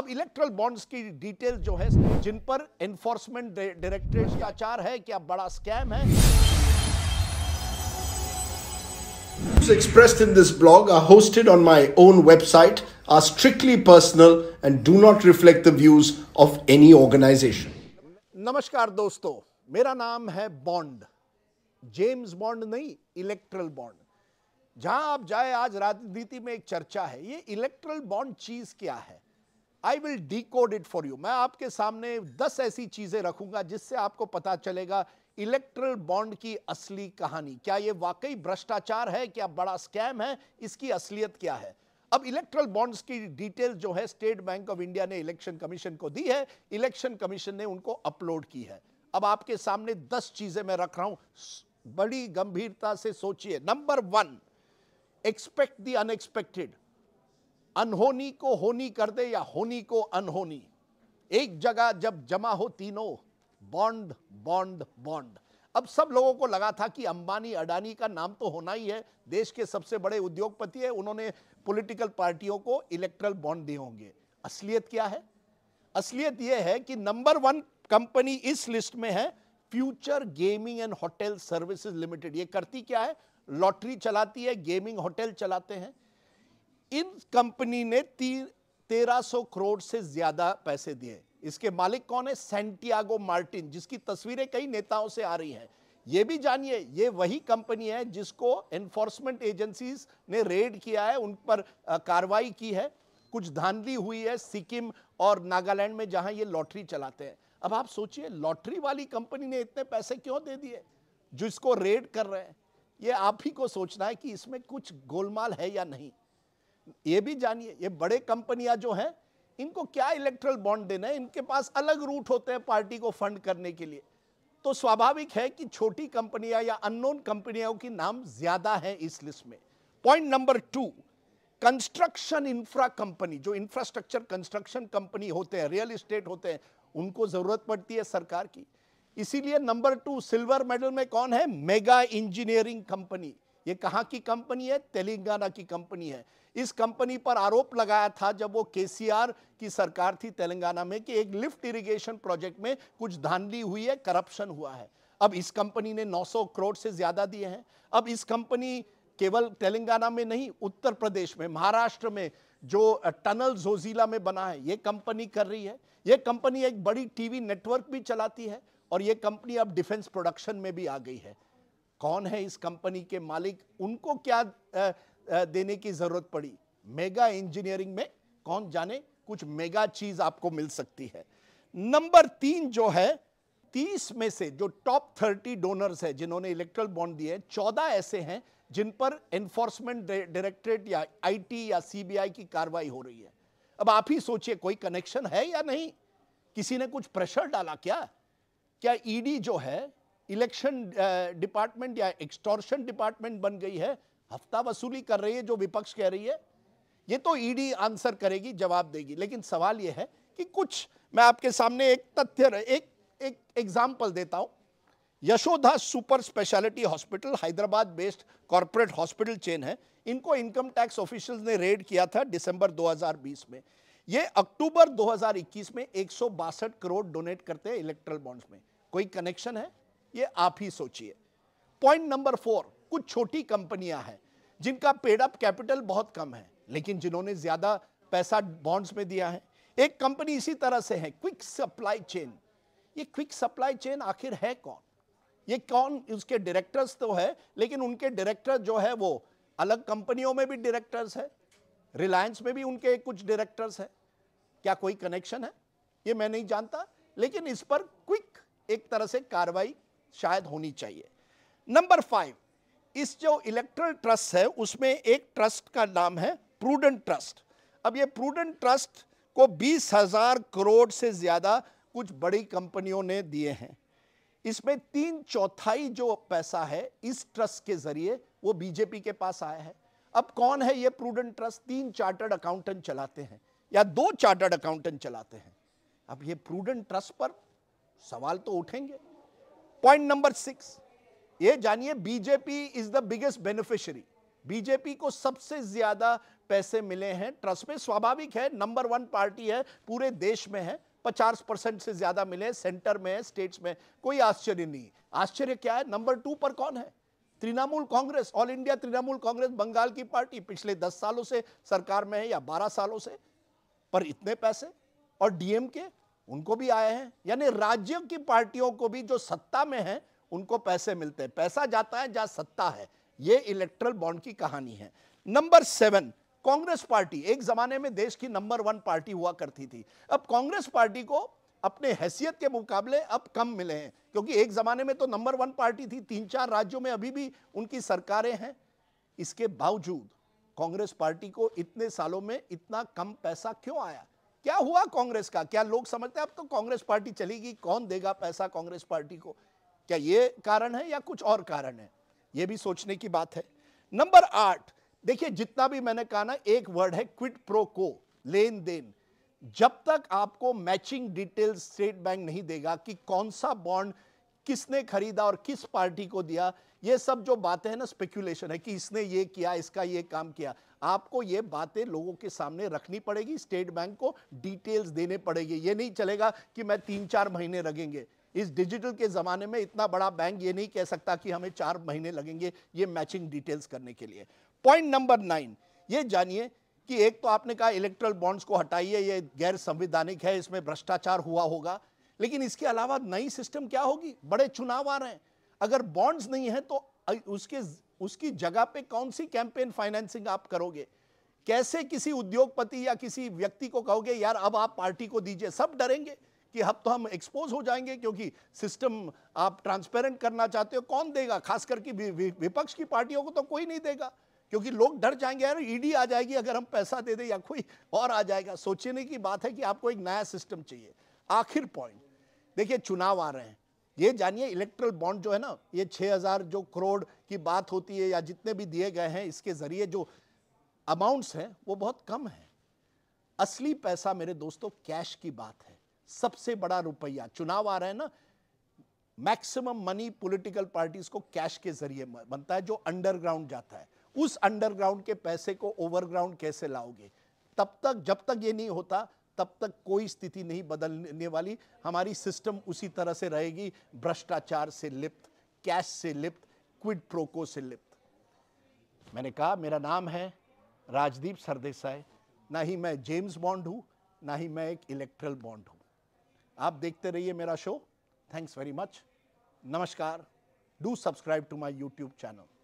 अब erectile bonds की detail जो है जिन पर एनफोर्समेंट डायरेक्टरेट का आचार है कि क्या बड़ा स्कैम है expressed in this blog are hosted on my own website, are strictly personal, and do not reflect the views of any organization. नमस्कार दोस्तों मेरा नाम है बॉन्ड जेम्स बॉन्ड नहीं इलेक्ट्रल बॉन्ड जहां आप जाए आज राजनीति में एक चर्चा है ये इलेक्ट्रल बॉन्ड चीज क्या है I will decode it for you मैं आपके सामने दस ऐसी चीज़ें रखूंगा जिससे आपको पता चलेगा इलेक्ट्रल बॉन्ड की असली कहानी क्या ये वाकई भ्रष्टाचार है क्या बड़ा स्कैम है इसकी असलियत क्या है अब इलेक्ट्रल बॉन्ड्स की डिटेल जो है स्टेट बैंक ऑफ इंडिया ने इलेक्शन कमीशन को दी है इलेक्शन कमीशन ने उनको अपलोड की है अब आपके सामने दस चीजें मैं रख रहा हूं बड़ी गंभीरता से सोचिए number one expect the unexpected अनहोनी को होनी कर दे या होनी को अनहोनी एक जगह जब जमा हो तीनों बॉन्ड बॉन्ड बॉन्ड अब सब लोगों को लगा था कि अंबानी अडानी का नाम तो होना ही है देश के सबसे बड़े उद्योगपति है उन्होंने पॉलिटिकल पार्टियों को इलेक्ट्रल बॉन्ड दिए होंगे असलियत क्या है असलियत यह है कि नंबर वन कंपनी इस लिस्ट में है Future Gaming and Hotel Services Limited ये करती क्या है लॉटरी चलाती है गेमिंग होटल चलाते हैं इन कंपनी ने तेरह सौ करोड़ से ज्यादा पैसे दिए इसके मालिक कौन है सेंटियागो मार्टिन जिसकी तस्वीरें कई नेताओं से आ रही हैं ये भी जानिए ये वही कंपनी है जिसको एनफोर्समेंट एजेंसीज ने रेड किया है उन पर कार्रवाई की है कुछ धांधली हुई है सिक्किम और नागालैंड में जहां ये लॉटरी चलाते हैं अब आप सोचिए लॉटरी वाली कंपनी ने इतने पैसे क्यों दे दिए जिसको रेड कर रहे हैं ये आप ही को सोचना है कि इसमें कुछ गोलमाल है या नहीं ये भी जानिए ये बड़े कंपनियां जो हैं इनको क्या इलेक्ट्रल बॉन्ड देना है इनके पास अलग रूट होते हैं पार्टी को फंड करने के लिए तो स्वाभाविक है कि छोटी कंपनियां या अननोन कंपनियों की नाम ज्यादा है इस लिस्ट में point number two construction infra company जो इंफ्रास्ट्रक्चर कंस्ट्रक्शन कंपनी होते हैं रियल इस्टेट होते हैं उनको जरूरत पड़ती है सरकार की इसीलिए नंबर टू सिल्वर मेडल में कौन है मेगा इंजीनियरिंग कंपनी ये कहाँ की कंपनी है तेलंगाना की कंपनी है इस कंपनी पर आरोप लगाया था जब वो केसीआर की सरकार थी तेलंगाना में कि एक लिफ्ट इरिगेशन प्रोजेक्ट में कुछ धांधली हुई है करप्शन हुआ है अब इस कंपनी ने 900 करोड़ से ज़्यादा दिए हैं अब इस कंपनी केवल तेलंगाना में नहीं उत्तर प्रदेश में महाराष्ट्र में जो टनल जोजिला में बना है ये कंपनी कर रही है ये कंपनी एक बड़ी टीवी नेटवर्क भी चलाती है और ये कंपनी अब डिफेंस प्रोडक्शन में भी आ गई है कौन है इस कंपनी के मालिक उनको क्या देने की जरूरत पड़ी मेगा इंजीनियरिंग में कौन जाने कुछ मेगा चीज आपको मिल सकती है नंबर तीन जो है तीस में से जो टॉप थर्टी डोनर्स है जिन्होंने इलेक्ट्रल बॉन्ड दिए चौदह ऐसे हैं जिन पर एनफोर्समेंट डायरेक्टरेट या आईटी या सीबीआई की कार्रवाई हो रही है अब आप ही सोचिए कोई कनेक्शन है या नहीं किसी ने कुछ प्रेशर डाला क्या क्या ईडी जो है इलेक्शन डिपार्टमेंट या एक्सटॉर्शन डिपार्टमेंट बन गई है हफ्ता वसूली कर रही है जो विपक्ष कह रही है ये तो ईडी आंसर करेगी जवाब देगी लेकिन सवाल ये है कि कुछ मैं आपके सामने एक तथ्य एक एक एग्जांपल देता हूं Yashoda super speciality hospital Hyderabad based corporate hospital chain है इनको इनकम टैक्स ऑफिशियल ने रेड किया था दिसंबर 2020 में ये अक्टूबर 2021 में एक करोड़ डोनेट करते हैं इलेक्ट्रल बॉन्ड्स में कोई कनेक्शन है ये आप ही सोचिए पॉइंट नंबर फोर कुछ छोटी कंपनियां हैं जिनका पेड अप कैपिटल बहुत कम है लेकिन जिन्होंने ज्यादा पैसा बॉन्ड्स में दिया है एक कंपनी इसी तरह से है क्विक सप्लाई चेन ये क्विक सप्लाई चेन आखिर है कौन ये कौन उसके डायरेक्टर्स तो है लेकिन उनके डायरेक्टर जो है वो अलग कंपनियों में भी डायरेक्टर्स है रिलायंस में भी उनके कुछ डायरेक्टर्स है क्या कोई कनेक्शन है ये मैं नहीं जानता लेकिन इस पर क्विक एक तरह से कार्रवाई शायद होनी चाहिए नंबर फाइव इस जो इलेक्ट्रल ट्रस्ट है उसमें एक ट्रस्ट का नाम है प्रूडेंट ट्रस्ट अब ये प्रूडेंट ट्रस्ट को बीस हजार करोड़ से ज़्यादा कुछ बड़ी कंपनियों ने दिए हैं इसमें तीन चौथाई जो पैसा है इस ट्रस्ट के ज़रिए वो बीजेपी के पास आया है अब कौन है ये प्रूडेंट ट्रस्ट तीन चार्टर्ड अकाउंटेंट चलाते हैं या दो चार्टर्ड अकाउंटेंट चलाते हैं अब ये प्रूडेंट ट्रस्ट पर सवाल तो उठेंगे पॉइंट नंबर सिक्स ये जानिए BJP is the biggest beneficiary BJP को सबसे ज्यादा पैसे मिले हैं ट्रस्ट में स्वाभाविक है नंबर वन पार्टी है पूरे देश में है पचास परसेंट से ज्यादा मिले सेंटर में है स्टेट्स में कोई आश्चर्य नहीं आश्चर्य क्या है नंबर टू पर कौन है तृणमूल कांग्रेस ऑल इंडिया तृणमूल कांग्रेस बंगाल की पार्टी पिछले दस सालों से सरकार में है या बारह सालों से पर इतने पैसे और डीएम के उनको भी आए हैं यानी राज्यों की पार्टियों को भी जो सत्ता में है उनको पैसे मिलते हैं पैसा जाता है जहां सत्ता है ये इलेक्ट्रल बॉन्ड की कहानी है नंबर सेवन कांग्रेस पार्टी एक जमाने में देश की नंबर वन पार्टी हुआ करती थी अब कांग्रेस पार्टी को अपने हैसियत के मुकाबले अब कम मिले हैं क्योंकि एक जमाने में तो नंबर वन पार्टी थी तीन चार राज्यों में अभी भी उनकी सरकारें हैं इसके बावजूद कांग्रेस पार्टी को इतने सालों में इतना कम पैसा क्यों आया क्या हुआ कांग्रेस का क्या लोग समझते हैं अब तो कांग्रेस पार्टी चलेगी कौन देगा पैसा कांग्रेस पार्टी को क्या ये कारण है या कुछ और कारण है ये भी सोचने की बात है नंबर आठ देखिए जितना भी मैंने कहा ना एक वर्ड है क्विट प्रो को लेन देन जब तक आपको मैचिंग डिटेल स्टेट बैंक नहीं देगा कि कौन सा बॉन्ड किसने खरीदा और किस पार्टी को दिया ये सब जो बातें हैं ना स्पेक्यूलेशन है कि इसने ये किया इसका ये काम किया आपको ये बातें लोगों के सामने रखनी पड़ेगी स्टेट बैंक को डिटेल्स देने पड़ेंगे ये नहीं चलेगा कि मैं तीन चार महीने लगेंगे इस डिजिटल के ज़माने में इतना बड़ा बैंक ये नहीं कह सकता कि हमें चार महीने लगेंगे ये मैचिंग डिटेल्स करने के लिए पॉइंट नंबर नाइन ये जानिए कि एक तो आपने कहा इलेक्ट्रल बॉन्ड्स को हटाइए ये गैर संविधानिक है इसमें भ्रष्टाचार हुआ होगा लेकिन इसके अलावा नई सिस्टम क्या होगी बड़े चुनाव आ रहे हैं अगर बॉन्ड्स नहीं है तो उसके उसकी जगह पे कौन सी कैंपेन फाइनेंसिंग आप करोगे कैसे किसी उद्योगपति या किसी व्यक्ति को कहोगे यार अब आप पार्टी को दीजिए सब डरेंगे कि अब तो हम एक्सपोज हो जाएंगे क्योंकि सिस्टम आप ट्रांसपेरेंट करना चाहते हो कौन देगा खास करके विपक्ष की पार्टियों को तो कोई नहीं देगा क्योंकि लोग डर जाएंगे यार ईडी आ जाएगी अगर हम पैसा दे दें या कोई और आ जाएगा सोचने की बात है कि आपको एक नया सिस्टम चाहिए आखिर पॉइंट देखिए चुनाव आ रहे हैं ये जानिए इलेक्ट्रल बॉन्ड जो है ना ये 6000 जो करोड़ की बात होती है या जितने भी दिए गए हैं इसके जरिए जो अमाउंट्स हैं वो बहुत कम है असली पैसा मेरे दोस्तों कैश की बात है सबसे बड़ा रुपया चुनाव आ रहा है ना मैक्सिमम मनी पॉलिटिकल पार्टीज को कैश के जरिए बनता है जो अंडरग्राउंड जाता है उस अंडरग्राउंड के पैसे को ओवरग्राउंड कैसे लाओगे तब तक जब तक ये नहीं होता तब तक कोई स्थिति नहीं बदलने वाली हमारी सिस्टम उसी तरह से रहेगी भ्रष्टाचार से लिप्त कैश से लिप्त क्विड प्रोको से लिप्त मैंने कहा मेरा नाम है राजदीप सरदेसाई ना ही मैं जेम्स बॉन्ड हूँ ना ही मैं एक इलेक्ट्रल बॉन्ड हूँ आप देखते रहिए मेरा शो थैंक्स वेरी मच नमस्कार do subscribe to my YouTube channel